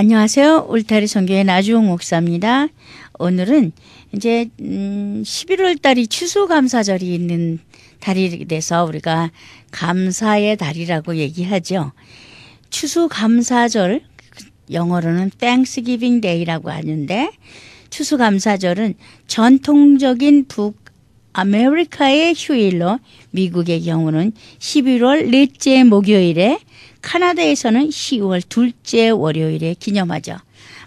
안녕하세요. 울타리 성교의 나주홍 목사입니다. 오늘은 이제 음 11월 달이 추수감사절이 있는 달이 돼서 우리가 감사의 달이라고 얘기하죠. 추수감사절 영어로는 Thanksgiving Day라고 하는데 추수감사절은 전통적인 북 아메리카의 휴일로 미국의 경우는 11월 넷째 목요일에 카나다에서는 10월 둘째 월요일에 기념하죠.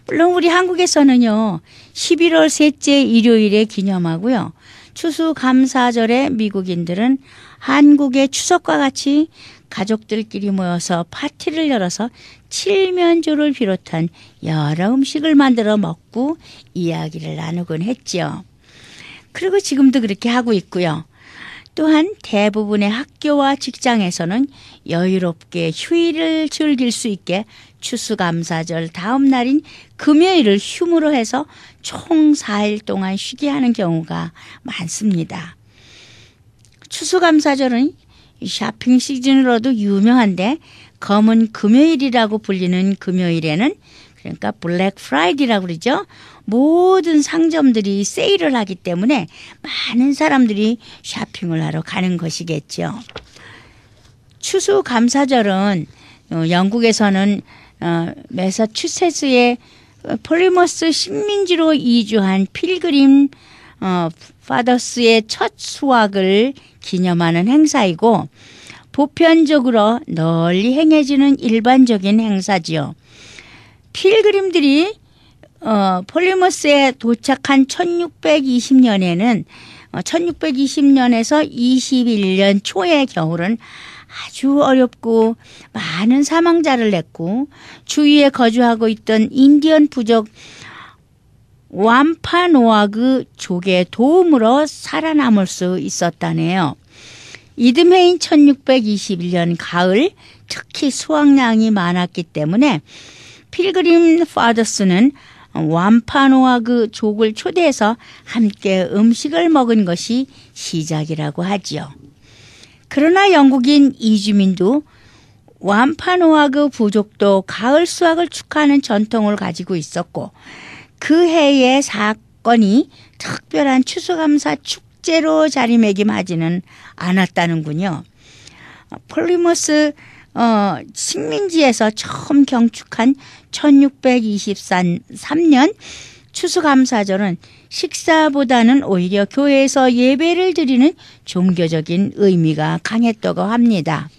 물론 우리 한국에서는요. 11월 셋째 일요일에 기념하고요. 추수감사절에 미국인들은 한국의 추석과 같이 가족들끼리 모여서 파티를 열어서 칠면조를 비롯한 여러 음식을 만들어 먹고 이야기를 나누곤 했죠 그리고 지금도 그렇게 하고 있고요. 또한 대부분의 학교와 직장에서는 여유롭게 휴일을 즐길 수 있게 추수감사절 다음 날인 금요일을 휴무로 해서 총 4일 동안 쉬게 하는 경우가 많습니다. 추수감사절은 쇼핑 시즌으로도 유명한데 검은 금요일이라고 불리는 금요일에는 그러니까 블랙 프라이디라고 그러죠. 모든 상점들이 세일을 하기 때문에 많은 사람들이 쇼핑을 하러 가는 것이겠죠. 추수 감사절은 어, 영국에서는 어, 매사추세츠의 폴리머스 식민지로 이주한 필그림 어, 파더스의 첫 수확을 기념하는 행사이고 보편적으로 널리 행해지는 일반적인 행사지요. 필그림들이 어, 폴리머스에 도착한 1620년에는 1620년에서 21년 초의 겨울은 아주 어렵고 많은 사망자를 냈고 주위에 거주하고 있던 인디언 부족 완파노아그 족의 도움으로 살아남을 수 있었다네요. 이듬해인 1621년 가을 특히 수확량이 많았기 때문에 필그림 파더스는 완파노와 그 족을 초대해서 함께 음식을 먹은 것이 시작이라고 하지요. 그러나 영국인 이주민도 완파노아그 부족도 가을 수확을 축하하는 전통을 가지고 있었고 그 해의 사건이 특별한 추수감사 축제로 자리매김하지는 않았다는군요. 폴리머스 어, 식민지에서 처음 경축한 1623년 추수감사절은 식사보다는 오히려 교회에서 예배를 드리는 종교적인 의미가 강했다고 합니다.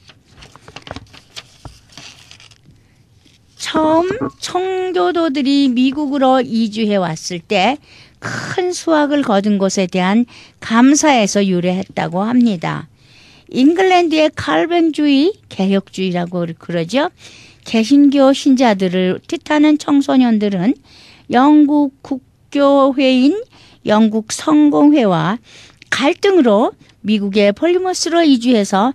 처음 청교도들이 미국으로 이주해 왔을 때 큰 수확을 거둔 것에 대한 감사에서 유래했다고 합니다. 잉글랜드의 칼뱅주의 개혁주의라고 그러죠. 개신교 신자들을 뜻하는 청소년들은 영국 국교회인 영국 성공회와 갈등으로 미국의 폴리머스로 이주해서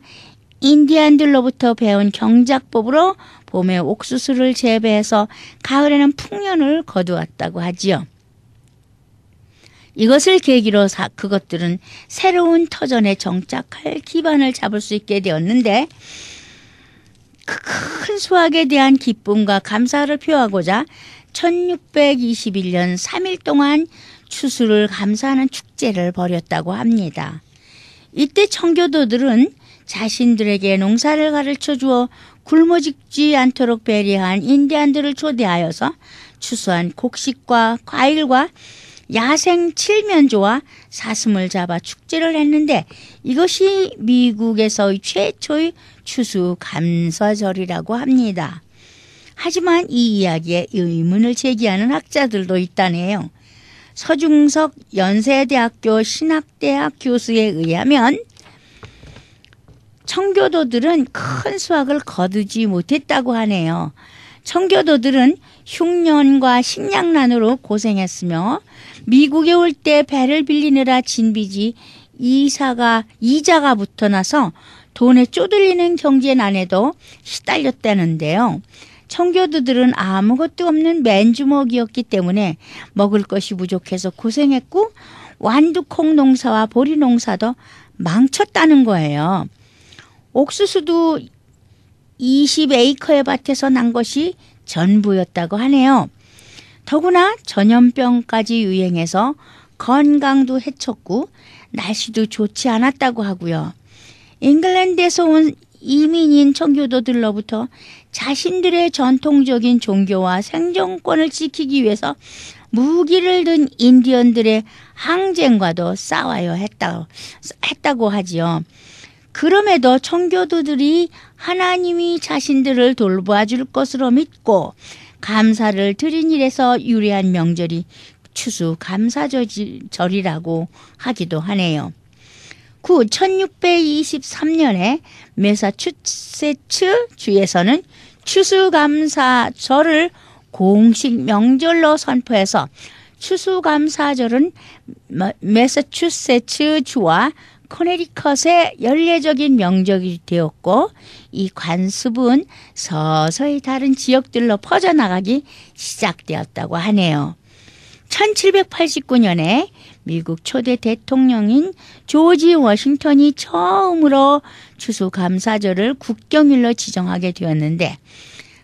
인디안들로부터 배운 경작법으로 봄에 옥수수를 재배해서 가을에는 풍년을 거두었다고 하지요. 이것을 계기로 사, 그것들은 새로운 터전에 정착할 기반을 잡을 수 있게 되었는데 그 큰 수확에 대한 기쁨과 감사를 표하고자 1621년 3일 동안 추수를 감사하는 축제를 벌였다고 합니다. 이때 청교도들은 자신들에게 농사를 가르쳐 주어 굶어 죽지 않도록 배려한 인디안들을 초대하여서 추수한 곡식과 과일과 야생 칠면조와 사슴을 잡아 축제를 했는데 이것이 미국에서 최초의 추수 감사절이라고 합니다. 하지만 이 이야기에 의문을 제기하는 학자들도 있다네요. 서중석 연세대학교 신학대학 교수에 의하면 청교도들은 큰 수확을 거두지 못했다고 하네요. 청교도들은 흉년과 식량난으로 고생했으며 미국에 올 때 배를 빌리느라 진비지 이사가 이자가 붙어나서 돈에 쪼들리는 경제난에도 시달렸다는데요. 청교도들은 아무것도 없는 맨주먹이었기 때문에 먹을 것이 부족해서 고생했고 완두콩 농사와 보리 농사도 망쳤다는 거예요. 옥수수도 20에이커의 밭에서 난 것이 전부였다고 하네요. 더구나 전염병까지 유행해서 건강도 해쳤고 날씨도 좋지 않았다고 하고요. 잉글랜드에서 온 이민인 청교도들로부터 자신들의 전통적인 종교와 생존권을 지키기 위해서 무기를 든 인디언들의 항쟁과도 싸워야 했다, 했다고 하지요. 그럼에도 청교도들이 하나님이 자신들을 돌보아 줄 것으로 믿고 감사를 드린 일에서 유리한 명절이 추수 감사절이라고 하기도 하네요. 9. 1623년에 메사추세츠 주에서는 추수감사절을 공식 명절로 선포해서 추수감사절은 메사추세츠 주와 코네리컷의 연례적인 명적이 되었고 이 관습은 서서히 다른 지역들로 퍼져나가기 시작되었다고 하네요. 1789년에 미국 초대 대통령인 조지 워싱턴이 처음으로 추수감사절을 국경일로 지정하게 되었는데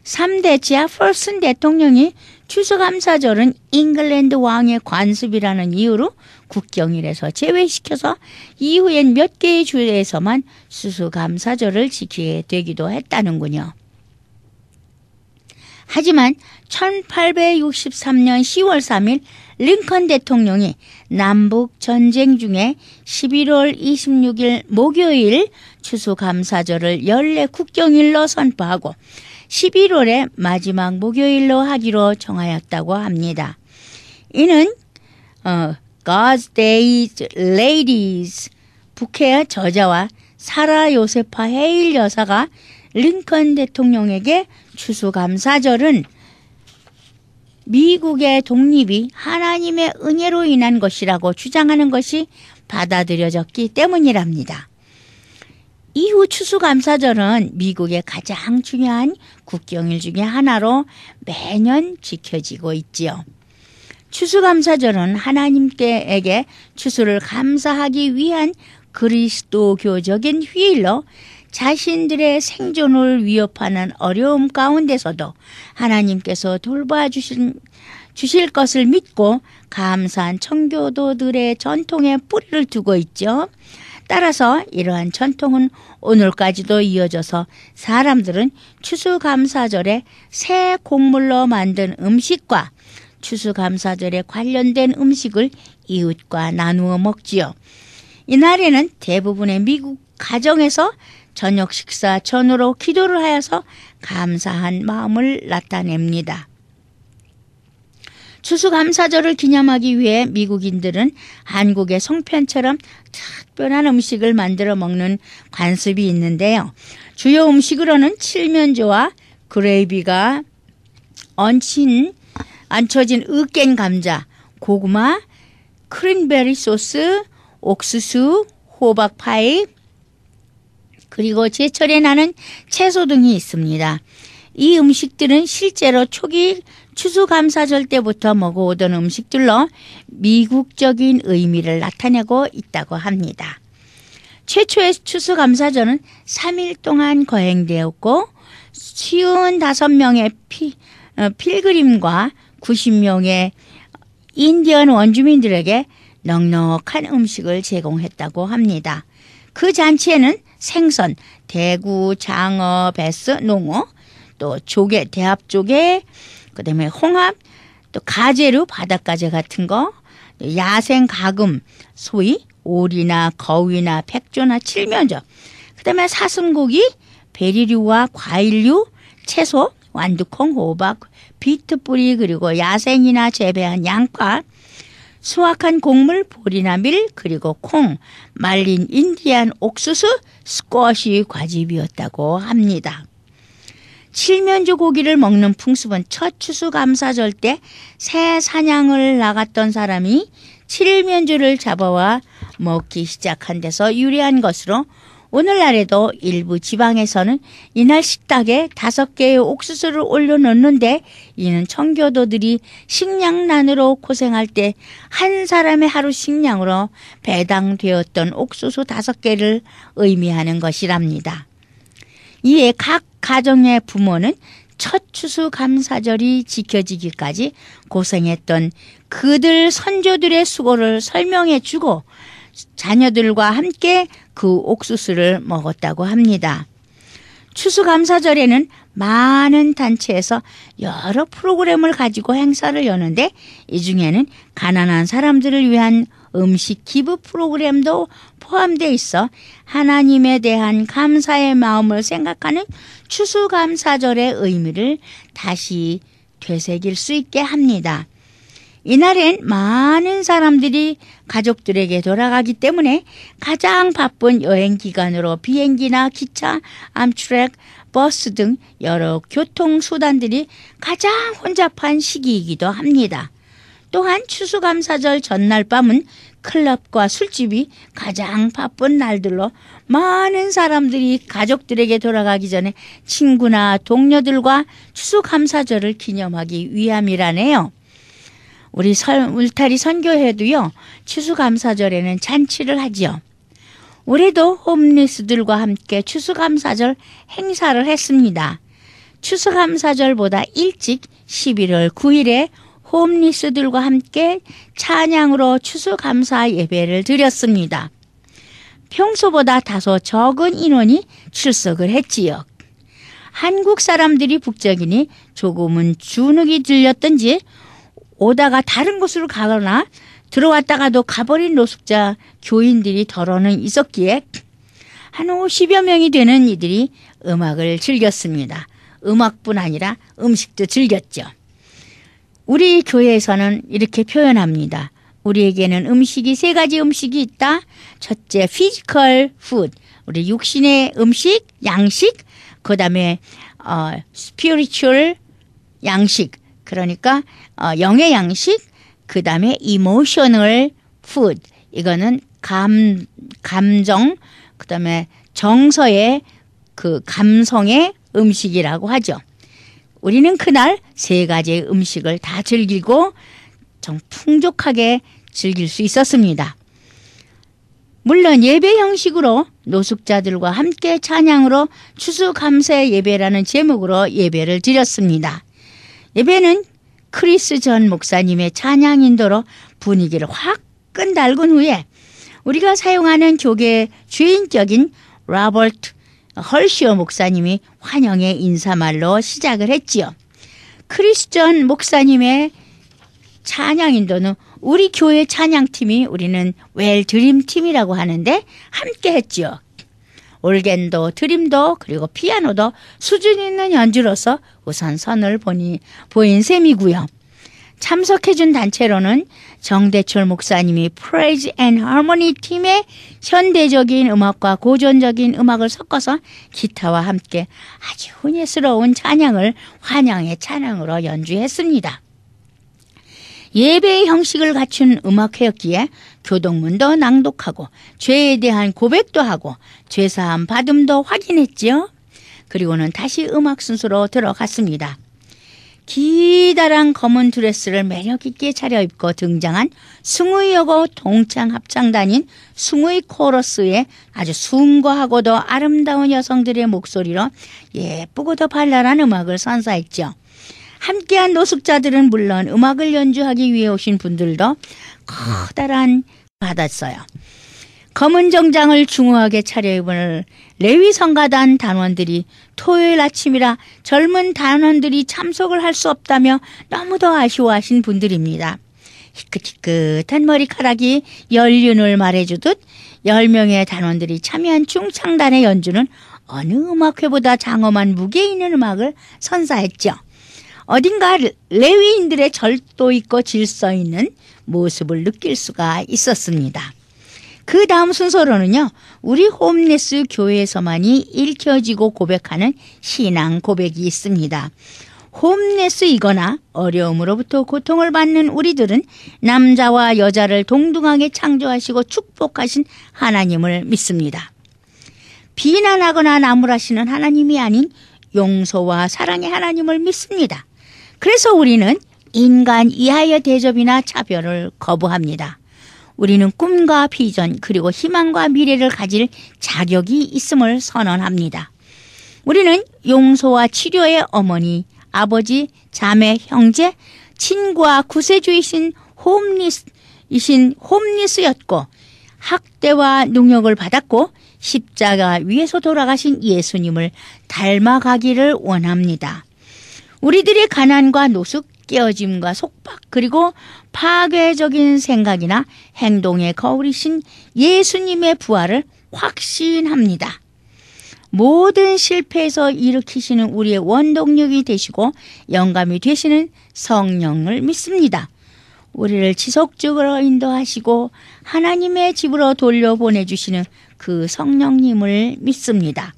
3대 지하 펄슨 대통령이 추수감사절은 잉글랜드 왕의 관습이라는 이유로 국경일에서 제외시켜서 이후엔 몇 개의 주에서만 수수감사절을 지키게 되기도 했다는군요. 하지만 1863년 10월 3일 링컨 대통령이 남북 전쟁 중에 11월 26일 목요일 추수감사절을 연례 국경일로 선포하고 11월의 마지막 목요일로 하기로 정하였다고 합니다. 이는 어, God's Days Ladies 북해 의 저자와 사라 요세파 헤일 여사가 링컨 대통령에게 추수감사절은 미국의 독립이 하나님의 은혜로 인한 것이라고 주장하는 것이 받아들여졌기 때문이랍니다. 이후 추수감사절은 미국의 가장 중요한 국경일 중의 하나로 매년 지켜지고 있지요. 추수감사절은 하나님께에게 추수를 감사하기 위한 그리스도교적인 휴일로 자신들의 생존을 위협하는 어려움 가운데서도 하나님께서 돌봐주신 주실 것을 믿고 감사한 청교도들의 전통에 뿌리를 두고 있죠. 따라서 이러한 전통은 오늘까지도 이어져서 사람들은 추수감사절에 새 곡물로 만든 음식과 추수감사절에 관련된 음식을 이웃과 나누어 먹지요. 이날에는 대부분의 미국 가정에서 저녁 식사 전후로 기도를 하여서 감사한 마음을 나타냅니다. 추수감사절을 기념하기 위해 미국인들은 한국의 송편처럼 특별한 음식을 만들어 먹는 관습이 있는데요. 주요 음식으로는 칠면조와 그레이비가 얹힌 안혀진 으깬 감자, 고구마, 크림베리 소스, 옥수수, 호박 파이, 그리고 제철에 나는 채소 등이 있습니다. 이 음식들은 실제로 초기 추수감사절 때부터 먹어오던 음식들로 미국적인 의미를 나타내고 있다고 합니다. 최초의 추수감사절은 3일 동안 거행되었고 쉬운 5명의 피, 어, 필그림과 90명의 인디언 원주민들에게 넉넉한 음식을 제공했다고 합니다. 그 잔치에는 생선, 대구, 장어, 베스, 농어, 또 조개, 대합조개, 그다음에 홍합, 또 가재류, 바닷가재 같은 거, 야생 가금, 소위 오리나 거위나 백조나 칠면적, 그다음에 사슴고기, 베리류와 과일류, 채소, 완두콩, 호박, 비트뿌리 그리고 야생이나 재배한 양파, 수확한 곡물 보리나 밀 그리고 콩, 말린 인디안 옥수수, 스쿼시 과즙이었다고 합니다. 칠면조 고기를 먹는 풍습은 첫 추수감사절 때 새 사냥을 나갔던 사람이 칠면조를 잡아와 먹기 시작한 데서 유래한 것으로 오늘날에도 일부 지방에서는 이날 식탁에 다섯 개의 옥수수를 올려놓는데 이는 청교도들이 식량난으로 고생할 때 한 사람의 하루 식량으로 배당되었던 옥수수 다섯 개를 의미하는 것이랍니다. 이에 각 가정의 부모는 첫 추수감사절이 지켜지기까지 고생했던 그들 선조들의 수고를 설명해 주고 자녀들과 함께 그 옥수수를 먹었다고 합니다. 추수감사절에는 많은 단체에서 여러 프로그램을 가지고 행사를 여는데 이 중에는 가난한 사람들을 위한 음식 기부 프로그램도 포함되어 있어 하나님에 대한 감사의 마음을 생각하는 추수감사절의 의미를 다시 되새길 수 있게 합니다. 이날엔 많은 사람들이 가족들에게 돌아가기 때문에 가장 바쁜 여행 기간으로 비행기나 기차, 암트랙, 버스 등 여러 교통수단들이 가장 혼잡한 시기이기도 합니다. 또한 추수감사절 전날 밤은 클럽과 술집이 가장 바쁜 날들로 많은 사람들이 가족들에게 돌아가기 전에 친구나 동료들과 추수감사절을 기념하기 위함이라네요. 우리 설, 울타리 선교회도요, 추수감사절에는 잔치를 하지요. 올해도 홈리스들과 함께 추수감사절 행사를 했습니다. 추수감사절보다 일찍 11월 9일에 홈리스들과 함께 찬양으로 추수감사 예배를 드렸습니다. 평소보다 다소 적은 인원이 출석을 했지요. 한국 사람들이 북적이니 조금은 주눅이 들렸던지 오다가 다른 곳으로 가거나 들어왔다가도 가버린 노숙자 교인들이 더러는 있었기에 한 50여 명이 되는 이들이 음악을 즐겼습니다. 음악뿐 아니라 음식도 즐겼죠. 우리 교회에서는 이렇게 표현합니다. 우리에게는 음식이 세 가지 음식이 있다. 첫째, 피지컬 푸드. 우리 육신의 음식, 양식, 그 다음에, 어, 스피리추얼 양식. 그러니까, 어, 영의 양식, 그 다음에 이모셔널 푸드. 이거는 감, 감정, 그 다음에 정서의 그 감성의 음식이라고 하죠. 우리는 그날 세 가지의 음식을 다 즐기고 정 풍족하게 즐길 수 있었습니다. 물론 예배 형식으로 노숙자들과 함께 찬양으로 추수감사 예배라는 제목으로 예배를 드렸습니다. 예배는 크리스 전 목사님의 찬양 인도로 분위기를 확 끈달군 후에 우리가 사용하는 교계의주인적인 라버트 헐시오 목사님이 환영의 인사말로 시작을 했지요. 크리스천 목사님의 찬양 인도는 우리 교회 찬양팀이 우리는 웰 드림팀이라고 하는데 함께 했지요. 올겐도 드림도 그리고 피아노도 수준 있는 연주로서 우선 선을 보니, 보인 셈이고요. 참석해준 단체로는 정대철 목사님이 프레 a i s e a n 팀의 현대적인 음악과 고전적인 음악을 섞어서 기타와 함께 아주 훈예스러운 찬양을 환영의 찬양으로 연주했습니다. 예배의 형식을 갖춘 음악회였기에 교동문도 낭독하고 죄에 대한 고백도 하고 죄사함 받음도 확인했지요. 그리고는 다시 음악 순서로 들어갔습니다. 기다란 검은 드레스를 매력있게 차려입고 등장한 승의여고 우 동창 합창단인 승의 우 코러스의 아주 숭고하고도 아름다운 여성들의 목소리로 예쁘고도 발랄한 음악을 선사했죠. 함께한 노숙자들은 물론 음악을 연주하기 위해 오신 분들도 커다란 받았어요. 검은 정장을 중후하게 차려입은 레위 성가단 단원들이 토요일 아침이라 젊은 단원들이 참석을 할 수 없다며 너무도 아쉬워하신 분들입니다. 희끗희끗한 머리카락이 연륜을 말해주듯 10명의 단원들이 참여한 충창단의 연주는 어느 음악회보다 장엄한 무게 있는 음악을 선사했죠. 어딘가 레위인들의 절도 있고 질서 있는 모습을 느낄 수가 있었습니다. 그 다음 순서로는요, 우리 홈리스 교회에서만이 읽혀지고 고백하는 신앙 고백이 있습니다. 홈리스이거나 어려움으로부터 고통을 받는 우리들은 남자와 여자를 동등하게 창조하시고 축복하신 하나님을 믿습니다. 비난하거나 나무라시는 하나님이 아닌 용서와 사랑의 하나님을 믿습니다. 그래서 우리는 인간 이하의 대접이나 차별을 거부합니다. 우리는 꿈과 비전 그리고 희망과 미래를 가질 자격이 있음을 선언합니다. 우리는 용서와 치료의 어머니, 아버지, 자매, 형제, 친구와 구세주이신 홈리스, 이신 홈리스였고 학대와 능력을 받았고 십자가 위에서 돌아가신 예수님을 닮아가기를 원합니다. 우리들의 가난과 노숙, 깨어짐과 속박 그리고 파괴적인 생각이나 행동의 거울이신 예수님의 부활을 확신합니다. 모든 실패에서 일으키시는 우리의 원동력이 되시고 영감이 되시는 성령을 믿습니다. 우리를 지속적으로 인도하시고 하나님의 집으로 돌려보내주시는 그 성령님을 믿습니다.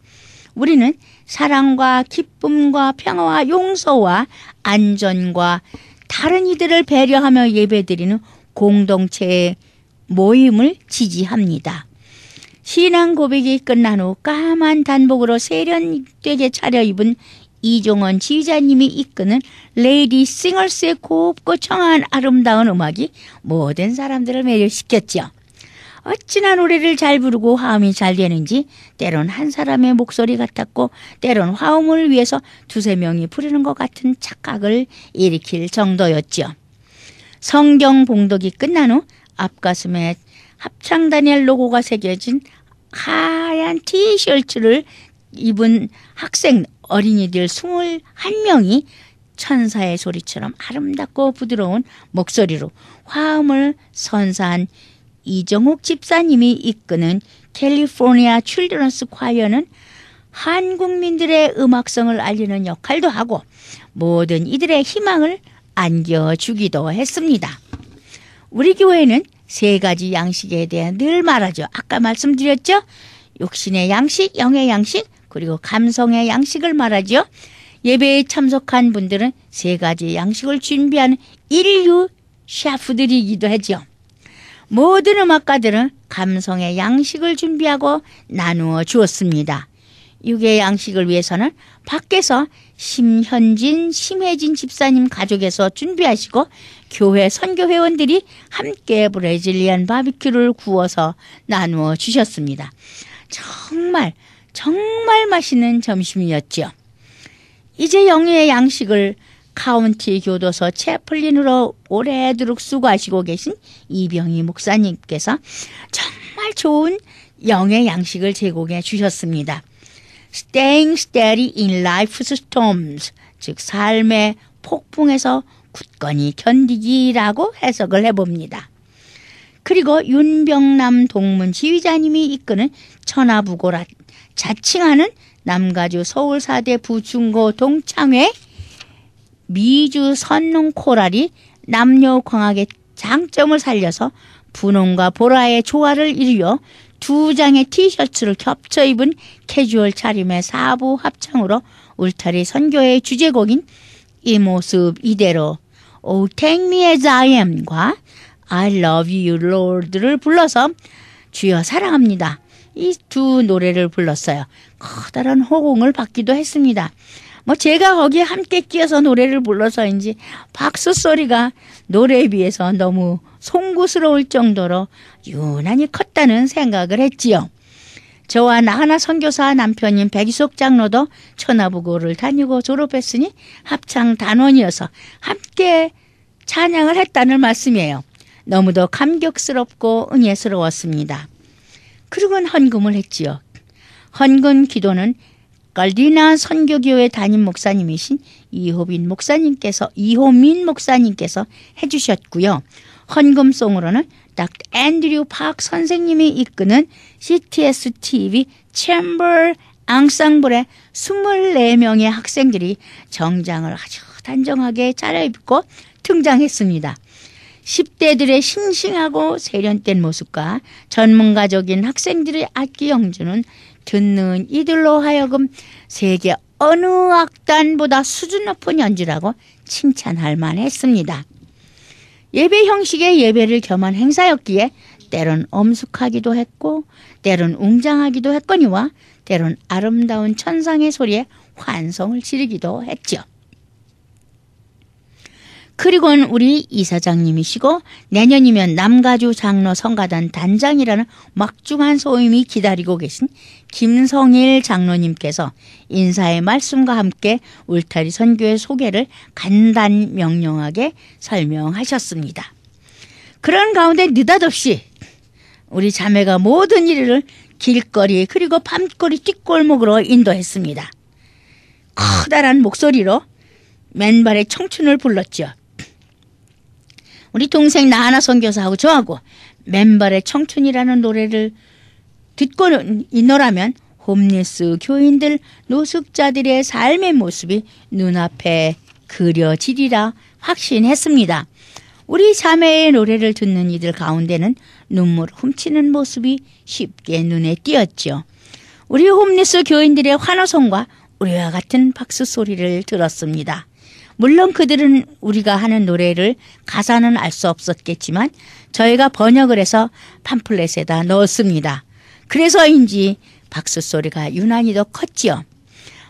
우리는 사랑과 기쁨과 평화와 용서와 안전과 다른 이들을 배려하며 예배드리는 공동체의 모임을 지지합니다. 신앙 고백이 끝난 후 까만 단복으로 세련되게 차려입은 이종원 지휘자님이 이끄는 레이디 싱얼스의 곱고 청한 아름다운 음악이 모든 사람들을 매료시켰죠 어찌나 노래를 잘 부르고 화음이 잘 되는지 때론 한 사람의 목소리 같았고 때론 화음을 위해서 두세 명이 부르는 것 같은 착각을 일으킬 정도였지요. 성경 봉독이 끝난 후 앞가슴에 합창단의 로고가 새겨진 하얀 티셔츠를 입은 학생 어린이들 21명이 천사의 소리처럼 아름답고 부드러운 목소리로 화음을 선사한 이정욱 집사님이 이끄는 캘리포니아 출드런스 콰이어는 한국민들의 음악성을 알리는 역할도 하고 모든 이들의 희망을 안겨주기도 했습니다. 우리 교회는 세 가지 양식에 대해 늘 말하죠. 아까 말씀드렸죠? 육신의 양식, 영의 양식, 그리고 감성의 양식을 말하죠. 예배에 참석한 분들은 세 가지 양식을 준비하는 인류 셰프들이기도 하죠. 모든 음악가들은 감성의 양식을 준비하고 나누어 주었습니다. 유의 양식을 위해서는 밖에서 심현진, 심혜진 집사님 가족에서 준비하시고 교회 선교 회원들이 함께 브레질리안 바비큐를 구워서 나누어 주셨습니다. 정말 정말 맛있는 점심이었죠 이제 영유의 양식을 카운티 교도소 채플린으로 오래도록 수고하시고 계신 이병희 목사님께서 정말 좋은 영의 양식을 제공해 주셨습니다. Staying steady in life's storms, 즉 삶의 폭풍에서 굳건히 견디기라고 해석을 해봅니다. 그리고 윤병남 동문 지휘자님이 이끄는 천하부고라 자칭하는 남가주 서울사대 부충고 동창회 미주 선릉 코랄이 남녀 광학의 장점을 살려서 분홍과 보라의 조화를 이루어 두 장의 티셔츠를 겹쳐 입은 캐주얼 차림의 사부 합창으로 울타리 선교의 주제곡인 이 모습 이대로 Oh Take Me As I Am과 I Love You Lord를 불러서 주여 사랑합니다. 이 두 노래를 불렀어요. 커다란 호응을 받기도 했습니다. 뭐 제가 거기에 함께 끼어서 노래를 불러서인지 박수 소리가 노래에 비해서 너무 송구스러울 정도로 유난히 컸다는 생각을 했지요. 저와 나하나 선교사 남편인 백이석 장로도 천하부고를 다니고 졸업했으니 합창 단원이어서 함께 찬양을 했다는 말씀이에요. 너무도 감격스럽고 은혜스러웠습니다. 그리고 헌금을 했지요. 헌금 기도는 갈디나 선교교회 담임 목사님이신 이호빈 목사님께서 이호민 목사님께서 해주셨고요. 헌금송으로는 닥 앤드류 팍 선생님이 이끄는 CTS TV 챔버 앙상블의 24명의 학생들이 정장을 아주 단정하게 차려입고 등장했습니다. 10대들의 싱싱하고 세련된 모습과 전문가적인 학생들의 악기 영주는 듣는 이들로 하여금 세계 어느 악단보다 수준 높은 연주라고 칭찬할 만했습니다. 예배 형식의 예배를 겸한 행사였기에 때론 엄숙하기도 했고 때론 웅장하기도 했거니와 때론 아름다운 천상의 소리에 환성을 지르기도 했죠. 그리고는 우리 이사장님이시고 내년이면 남가주 장로 성가단 단장이라는 막중한 소임이 기다리고 계신 김성일 장로님께서 인사의 말씀과 함께 울타리 선교의 소개를 간단 명령하게 설명하셨습니다. 그런 가운데 느닷없이 우리 자매가 모든 일을 길거리 그리고 밤거리 뒷골목으로 인도했습니다. 커다란 목소리로 맨발의 청춘을 불렀지요. 우리 동생 나하나 선교사하고 저하고 맨발의 청춘이라는 노래를 듣고는 있노라면 홈리스 교인들 노숙자들의 삶의 모습이 눈앞에 그려지리라 확신했습니다. 우리 자매의 노래를 듣는 이들 가운데는 눈물 훔치는 모습이 쉽게 눈에 띄었죠 우리 홈리스 교인들의 환호성과 우리와 같은 박수 소리를 들었습니다. 물론 그들은 우리가 하는 노래를 가사는 알 수 없었겠지만 저희가 번역을 해서 팜플렛에다 넣었습니다. 그래서인지 박수 소리가 유난히 더 컸지요.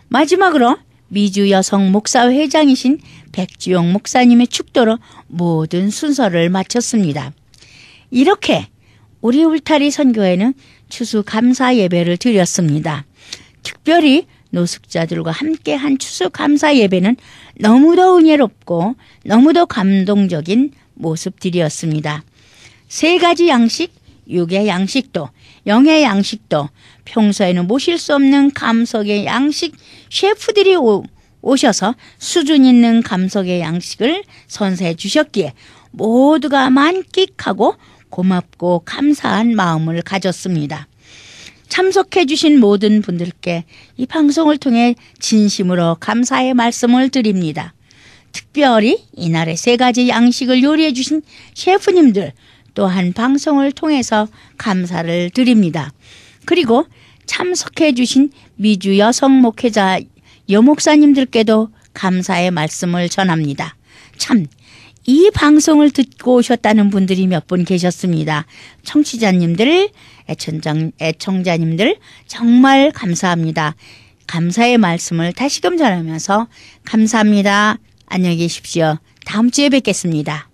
마지막으로 미주 여성 목사 회장이신 백주용 목사님의 축도로 모든 순서를 마쳤습니다. 이렇게 우리 울타리 선교회는 추수 감사 예배를 드렸습니다. 특별히 노숙자들과 함께 한추석 감사 예배는 너무도 은혜롭고 너무도 감동적인 모습들이었습니다. 세 가지 양식, 육의 양식도, 영의 양식도, 평소에는 모실 수 없는 감석의 양식 셰프들이 오, 오셔서 수준 있는 감석의 양식을 선사해 주셨기에 모두가 만끽하고 고맙고 감사한 마음을 가졌습니다. 참석해 주신 모든 분들께 이 방송을 통해 진심으로 감사의 말씀을 드립니다. 특별히 이날의 세 가지 양식을 요리해 주신 셰프님들 또한 방송을 통해서 감사를 드립니다. 그리고 참석해 주신 미주 여성 목회자 여목사님들께도 감사의 말씀을 전합니다. 참이 방송을 듣고 오셨다는 분들이 몇 분 계셨습니다. 청취자님들, 애청장, 애청자님들 정말 감사합니다. 감사의 말씀을 다시금 전하면서 감사합니다. 안녕히 계십시오. 다음 주에 뵙겠습니다.